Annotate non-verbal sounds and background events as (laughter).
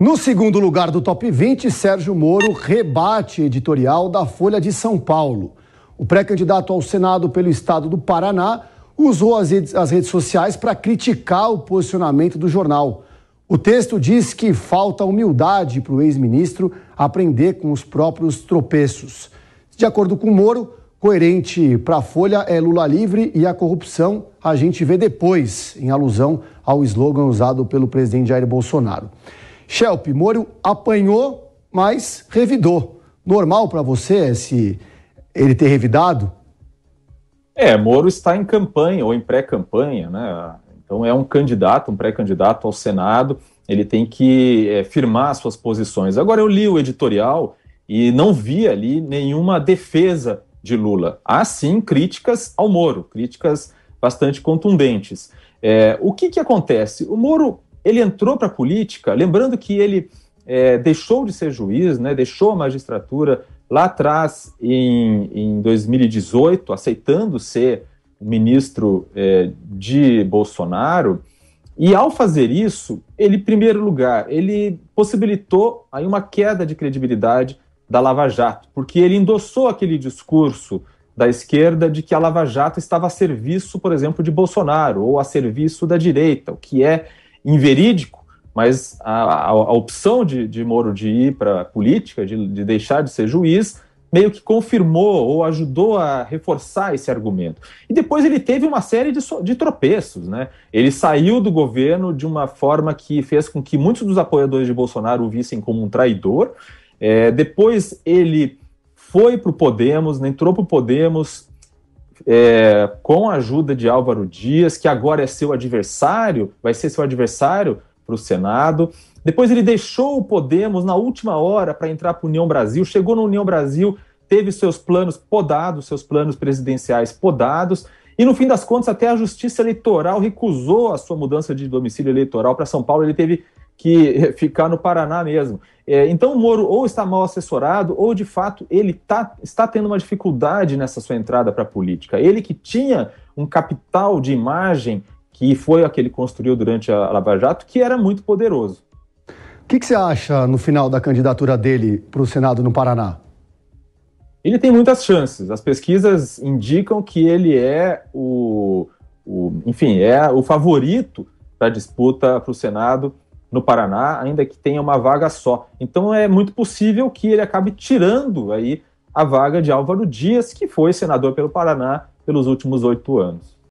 No segundo lugar do top 20, Sérgio Moro rebate editorial da Folha de São Paulo. O pré-candidato ao Senado pelo estado do Paraná usou as redes sociais para criticar o posicionamento do jornal. O texto diz que falta humildade para o ex-ministro aprender com os próprios tropeços. De acordo com Moro, coerente para a Folha é Lula livre e a corrupção a gente vê depois, em alusão ao slogan usado pelo presidente Jair Bolsonaro. Shelp, Moro apanhou, mas revidou. Normal para você se ele ter revidado? É, Moro está em campanha ou em pré-campanha, né? Então é um candidato, um pré-candidato ao Senado, ele tem que é, firmar suas posições. Agora eu li o editorial e não vi ali nenhuma defesa de Lula. Há sim críticas ao Moro, críticas bastante contundentes. É, o que, que acontece? O Moro ele entrou para a política, lembrando que ele é, deixou de ser juiz, né, deixou a magistratura lá atrás, em, em 2018, aceitando ser ministro é, de Bolsonaro. E ao fazer isso, ele, em primeiro lugar, ele possibilitou aí uma queda de credibilidade da Lava Jato, porque ele endossou aquele discurso da esquerda de que a Lava Jato estava a serviço, por exemplo, de Bolsonaro ou a serviço da direita, o que é inverídico, mas a, a, a opção de, de, Moro de ir para a política, de, de deixar de ser juiz, meio que confirmou ou ajudou a reforçar esse argumento. E depois ele teve uma série de, de, tropeços, né? Ele saiu do governo de uma forma que fez com que muitos dos apoiadores de Bolsonaro o vissem como um traidor. É, depois ele foi para o Podemos, né, entrou para o Podemos, é, com a ajuda de Álvaro Dias, que agora é seu adversário, vai ser seu adversário para o Senado. Depois ele deixou o Podemos na última hora para entrar para a União Brasil, chegou na União Brasil, teve seus planos podados, seus planos presidenciais podados, e no fim das contas, até a Justiça Eleitoral recusou a sua mudança de domicílio eleitoral para São Paulo. Ele teve que (laughs) ficar no Paraná mesmo. É, então o Moro ou está mal assessorado, ou de fato ele tá, está tendo uma dificuldade nessa sua entrada para a política. Ele que tinha um capital de imagem que foi a que ele construiu durante a Lava Jato, que era muito poderoso. O que, que você acha no final da candidatura dele para o Senado no Paraná? Ele tem muitas chances. As pesquisas indicam que ele é o, o enfim, é o favorito para disputa para o Senado no Paraná, ainda que tenha uma vaga só. Então é muito possível que ele acabe tirando aí a vaga de Álvaro Dias, que foi senador pelo Paraná pelos últimos oito anos.